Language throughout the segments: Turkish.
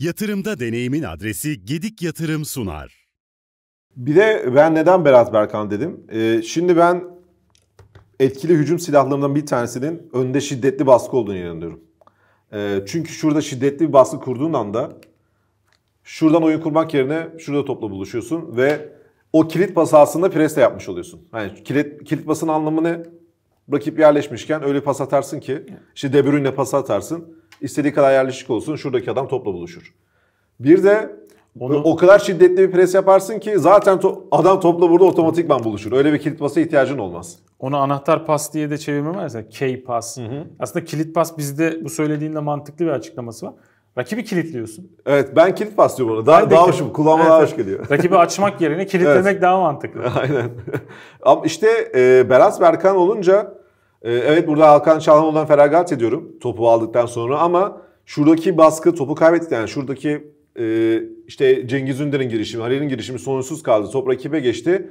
Yatırımda deneyimin adresi Gedik Yatırım sunar. Bir de ben neden Berat Berkan dedim. Ee, şimdi ben etkili hücum silahlarından bir tanesinin önde şiddetli baskı olduğunu inanıyorum. Ee, çünkü şurada şiddetli bir baskı kurduğun anda şuradan oyun kurmak yerine şurada topla buluşuyorsun ve o kilit pas aslında presle yapmış oluyorsun. Yani kilit, kilit basın anlamı ne? Rakip yerleşmişken öyle pas atarsın ki işte De Bruyne pas atarsın İstediği kadar yerleşik olsun. Şuradaki adam topla buluşur. Bir de onu... o kadar şiddetli bir pres yaparsın ki zaten to- adam topla burada otomatikman buluşur. Öyle bir kilit pasa ihtiyacın olmaz. Onu anahtar pas diye de çevirme var ya pas. Hı hı. Aslında kilit pas bizde bu söylediğinde mantıklı bir açıklaması var. Rakibi kilitliyorsun. Evet ben kilit pas diyorum ona. Daha, daha hoşum. Kulağıma evet, daha hoş geliyor. Rakibi açmak yerine kilitlemek evet. daha mantıklı. Aynen. Ama işte e, Berat Berkan olunca ee, evet burada Hakan Çalhanoğlu'dan feragat ediyorum topu aldıktan sonra ama şuradaki baskı topu kaybettik. Yani şuradaki e, işte Cengiz Ünder'in girişimi, Halil'in girişimi sonuçsuz kaldı. Top rakibe geçti.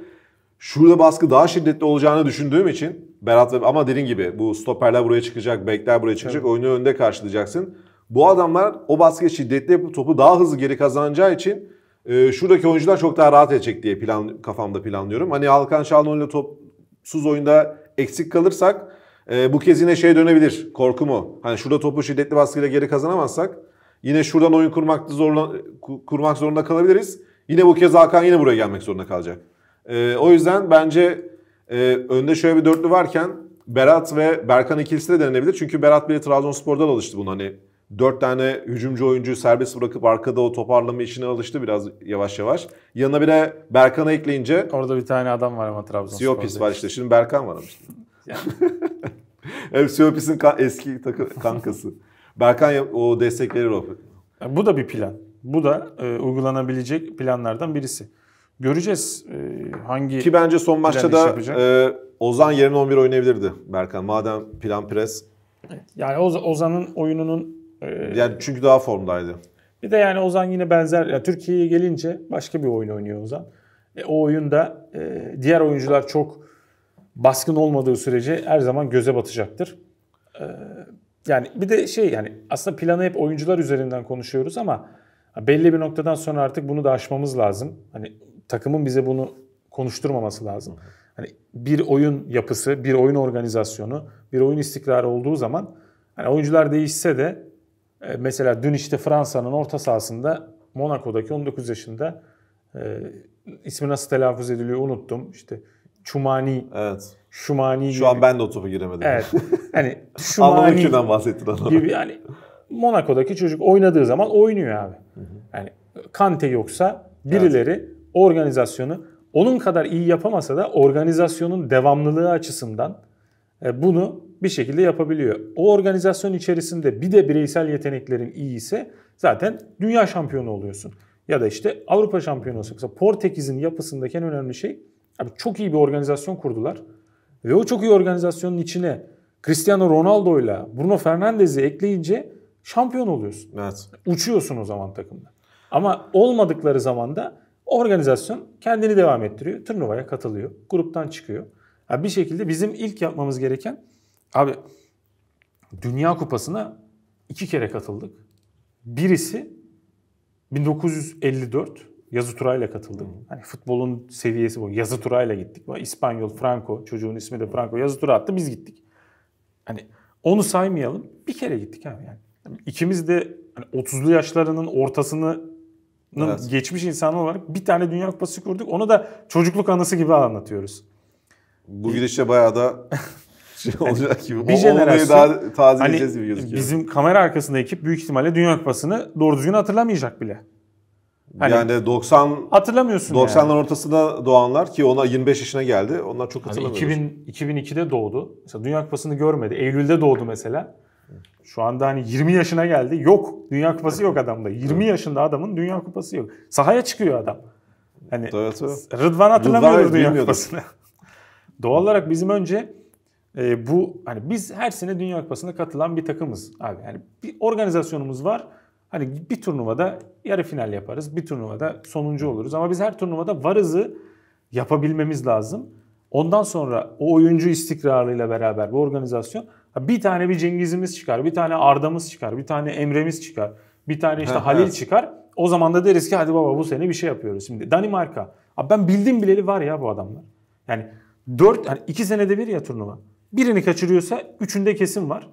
Şurada baskı daha şiddetli olacağını düşündüğüm için Berat ve ama dediğin gibi bu stoperler buraya çıkacak, bekler buraya çıkacak, evet. oyunu önde karşılayacaksın. Bu adamlar o baskı şiddetli yapıp topu daha hızlı geri kazanacağı için e, şuradaki oyuncular çok daha rahat edecek diye plan kafamda planlıyorum. Hani Hakan Şahlıoğlu ile topsuz oyunda eksik kalırsak e, bu kez yine şey dönebilir. Korku mu? Hani şurada topu şiddetli baskıyla geri kazanamazsak yine şuradan oyun kurmak zorla, kurmak zorunda kalabiliriz. Yine bu kez Hakan yine buraya gelmek zorunda kalacak. E, o yüzden bence e, önde şöyle bir dörtlü varken Berat ve Berkan ikilisi de denenebilir. Çünkü Berat bile Trabzonspor'da alıştı bunu. Hani dört tane hücumcu oyuncuyu serbest bırakıp arkada o toparlama işine alıştı biraz yavaş yavaş. Yanına bir de Berkan'a ekleyince... Orada bir tane adam var ama Trabzonspor'da. siopis var işte. Şimdi Berkan var ama işte. Öpsün eski takı, kankası. Berkan o destek verir o. bu da bir plan. Bu da e, uygulanabilecek planlardan birisi. Göreceğiz e, hangi Ki bence son maçta da e, Ozan yerine 11 oynayabilirdi Berkan. Madem plan pres. yani Oz, Ozan'ın oyununun e, yani çünkü daha formdaydı. Bir de yani Ozan yine benzer ya Türkiye'ye gelince başka bir oyun oynuyor Ozan. E, o oyunda e, diğer oyuncular çok baskın olmadığı sürece her zaman göze batacaktır. Ee, yani bir de şey yani aslında planı hep oyuncular üzerinden konuşuyoruz ama belli bir noktadan sonra artık bunu da aşmamız lazım. Hani takımın bize bunu konuşturmaması lazım. Hani bir oyun yapısı, bir oyun organizasyonu, bir oyun istikrarı olduğu zaman hani oyuncular değişse de e, mesela dün işte Fransa'nın orta sahasında Monaco'daki 19 yaşında e, ismi nasıl telaffuz ediliyor unuttum. İşte Çumani. Evet. Şumani gibi. Şu an ben de o topa giremedim. Evet. Hani Şumani. bahsettin adamı. Gibi yani Monaco'daki çocuk oynadığı zaman oynuyor abi. Yani Kante yoksa birileri evet. organizasyonu onun kadar iyi yapamasa da organizasyonun devamlılığı açısından e, bunu bir şekilde yapabiliyor. O organizasyon içerisinde bir de bireysel yeteneklerin iyi ise zaten dünya şampiyonu oluyorsun. Ya da işte Avrupa şampiyonu olsa. Portekiz'in yapısındaki en önemli şey Abi çok iyi bir organizasyon kurdular. Ve o çok iyi organizasyonun içine Cristiano Ronaldo'yla Bruno Fernandes'i ekleyince şampiyon oluyorsun. Evet. Uçuyorsun o zaman takımda. Ama olmadıkları zaman da organizasyon kendini devam ettiriyor. Turnuvaya katılıyor. Gruptan çıkıyor. Yani bir şekilde bizim ilk yapmamız gereken abi Dünya Kupası'na iki kere katıldık. Birisi 1954 Yazı turayla katıldım. Hmm. Hani futbolun seviyesi bu. Yazı turayla gittik. İspanyol, Franco, çocuğun ismi de Franco. Yazı tura attı biz gittik. Hani onu saymayalım. Bir kere gittik abi yani. yani ikimiz de hani 30'lu yaşlarının ortasını evet. geçmiş insan olarak bir tane Dünya Kupası kurduk. Onu da çocukluk anısı gibi anlatıyoruz. Bu gidişle bayağı da şey olacak hani gibi. Bir o, jenerasyon daha tazeleyeceğiz hani gibi gözüküyor. Bizim kamera arkasında ekip büyük ihtimalle Dünya Kupası'nı doğru düzgün hatırlamayacak bile. Hani yani 90 hatırlamıyorsun 90'ların yani. ortasında doğanlar ki ona 25 yaşına geldi. Onlar çok hatırlamıyor. Yani 2002'de doğdu. Mesela Dünya Kupası'nı görmedi. Eylül'de doğdu mesela. Şu anda hani 20 yaşına geldi. Yok. Dünya Kupası yok adamda. 20 yaşında adamın Dünya Kupası yok. Sahaya çıkıyor adam. Hani evet, evet. Rıdvan hatırlamıyordur Rıdvan Dünya Kupası'nı. Doğal olarak bizim önce e, bu hani biz her sene Dünya Kupası'na katılan bir takımız abi. Yani bir organizasyonumuz var Hani bir turnuvada yarı final yaparız, bir turnuvada sonuncu oluruz. Ama biz her turnuvada varızı yapabilmemiz lazım. Ondan sonra o oyuncu istikrarıyla beraber bu organizasyon bir tane bir Cengiz'imiz çıkar, bir tane Arda'mız çıkar, bir tane Emre'miz çıkar, bir tane işte Halil çıkar. O zaman da deriz ki hadi baba bu sene bir şey yapıyoruz. Şimdi Danimarka. Abi ben bildim bileli var ya bu adamlar. Yani 4 yani 2 senede bir ya turnuva. Birini kaçırıyorsa üçünde kesin var.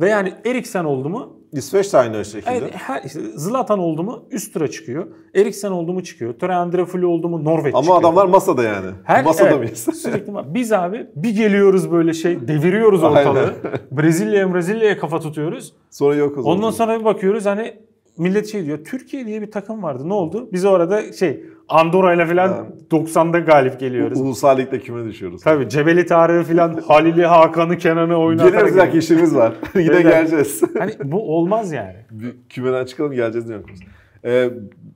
Ve yani Eriksen oldu mu? İsveç de aynı şekilde. Evet, her, Zlatan oldu mu üst tura çıkıyor. Eriksen oldu mu çıkıyor. Töre Andrefuli oldu mu Norveç Ama çıkıyor. Ama adamlar masada yani. Her, masada evet, mıyız? sürekli Biz abi bir geliyoruz böyle şey deviriyoruz ortalığı. Brezilya'ya Brezilya'ya kafa tutuyoruz. Sonra yokuz. Ondan sonra bir bakıyoruz hani millet şey diyor Türkiye diye bir takım vardı ne oldu? Biz orada şey Andorra ile falan yani. 90'da galip geliyoruz. U- Ulusal ligde küme düşüyoruz. Tabii Cebeli Tarık'ı falan Halil'i, Hakan'ı, Kenan'ı oynatarak. Yine özellik işimiz var. Yine geleceğiz. Hani bu olmaz yani. Bir kümeden çıkalım geleceğiz diyorum. Ee,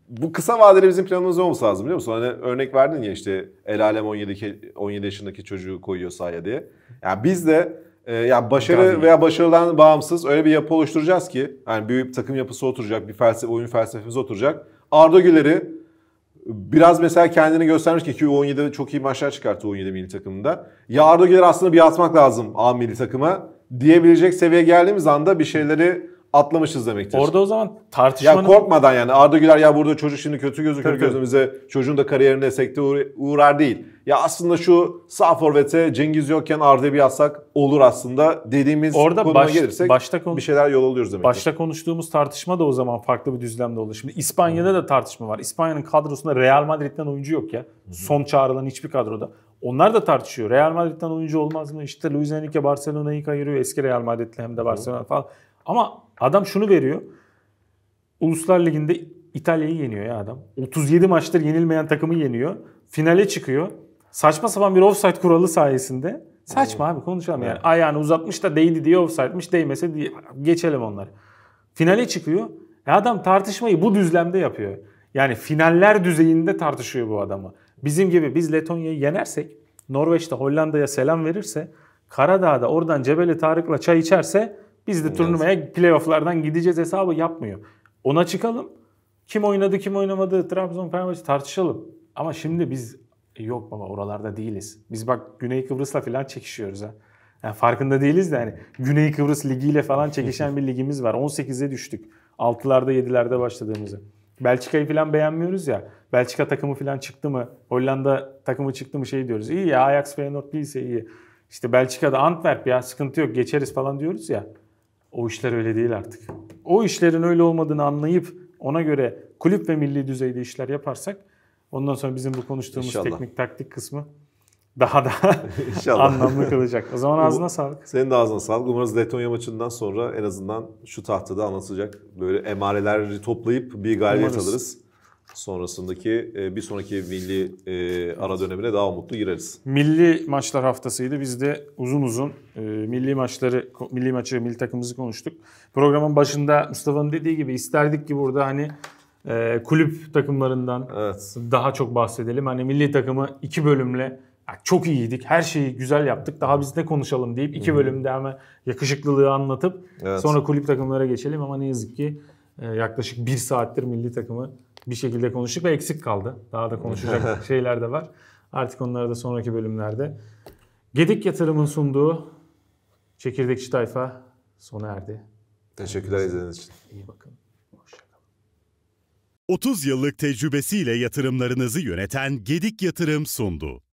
bu kısa vadeli bizim planımız olması lazım biliyor musun? Hani örnek verdin ya işte el alem 17, 17 yaşındaki çocuğu koyuyor sahaya diye. Yani biz de e, ya başarı Gazi. veya başarıdan bağımsız öyle bir yapı oluşturacağız ki yani büyük bir takım yapısı oturacak, bir felsefe, oyun felsefemiz oturacak. Arda Güler'i biraz mesela kendini göstermiş ki U17'de çok iyi maçlar çıkarttı 17 milli takımında. Ya Arda Güler aslında bir atmak lazım A milli takıma diyebilecek seviyeye geldiğimiz anda bir şeyleri atlamışız demektir. Orada o zaman tartışmanın... Ya korkmadan yani Arda Güler ya burada çocuk şimdi kötü gözüküyor gözümüze. Çocuğun da kariyerinde sekte uğrar değil. Ya aslında şu sağ forvete Cengiz yokken Arda bir yazsak olur aslında dediğimiz Orada konuma baş, gelirsek başta konu. bir şeyler yol alıyoruz demektir. Başta konuştuğumuz tartışma da o zaman farklı bir düzlemde oldu. Şimdi İspanya'da hmm. da tartışma var. İspanya'nın kadrosunda Real Madrid'den oyuncu yok ya. Hmm. Son çağrılan hiçbir kadroda. Onlar da tartışıyor. Real Madrid'den oyuncu olmaz mı? İşte Luis Enrique Barcelona'yı kayırıyor. Eski Real Madrid'le hem de hmm. Barcelona falan. Ama Adam şunu veriyor. Uluslar Ligi'nde İtalya'yı yeniyor ya adam. 37 maçtır yenilmeyen takımı yeniyor. Finale çıkıyor. Saçma sapan bir offside kuralı sayesinde. Saçma abi konuşalım yani. Ayağını uzatmış da değdi diye offside'miş değmese diye geçelim onları. Finale çıkıyor. E adam tartışmayı bu düzlemde yapıyor. Yani finaller düzeyinde tartışıyor bu adamı. Bizim gibi biz Letonya'yı yenersek, Norveç'te Hollanda'ya selam verirse, Karadağ'da oradan Cebeli Tarık'la çay içerse biz de turnuvaya playofflardan gideceğiz hesabı yapmıyor. Ona çıkalım. Kim oynadı kim oynamadı Trabzon Fenerbahçe tartışalım. Ama şimdi biz yok baba oralarda değiliz. Biz bak Güney Kıbrıs'la falan çekişiyoruz ha. Yani farkında değiliz de hani Güney Kıbrıs Ligi ile falan çekişen bir ligimiz var. 18'e düştük. 6'larda 7'lerde başladığımızı. Belçika'yı falan beğenmiyoruz ya. Belçika takımı falan çıktı mı? Hollanda takımı çıktı mı şey diyoruz. İyi ya Ajax Feyenoord değilse iyi. İşte Belçika'da Antwerp ya sıkıntı yok geçeriz falan diyoruz ya. O işler öyle değil artık. O işlerin öyle olmadığını anlayıp ona göre kulüp ve milli düzeyde işler yaparsak ondan sonra bizim bu konuştuğumuz İnşallah. teknik taktik kısmı daha da anlamlı kalacak. O zaman ağzına sağlık. Senin de ağzına sağlık. Umarız Letonya maçından sonra en azından şu tahtada anlatacak böyle emareleri toplayıp bir galibiyet Umarız. alırız sonrasındaki e, bir sonraki milli e, ara dönemine daha mutlu gireriz. Milli maçlar haftasıydı. Biz de uzun uzun e, milli maçları, milli maçı, milli takımımızı konuştuk. Programın başında Mustafa'nın dediği gibi isterdik ki burada hani kulüp takımlarından evet. daha çok bahsedelim. Hani milli takımı iki bölümle çok iyiydik, her şeyi güzel yaptık, daha biz ne konuşalım deyip iki bölümde ama yakışıklılığı anlatıp evet. sonra kulüp takımlara geçelim ama ne yazık ki ee, yaklaşık bir saattir milli takımı bir şekilde konuştuk ve eksik kaldı. Daha da konuşacak şeyler de var. Artık onları da sonraki bölümlerde. Gedik Yatırım'ın sunduğu Çekirdekçi Tayfa sona erdi. Teşekkürler izlediğiniz için. İyi bakın. 30 yıllık tecrübesiyle yatırımlarınızı yöneten Gedik Yatırım sundu.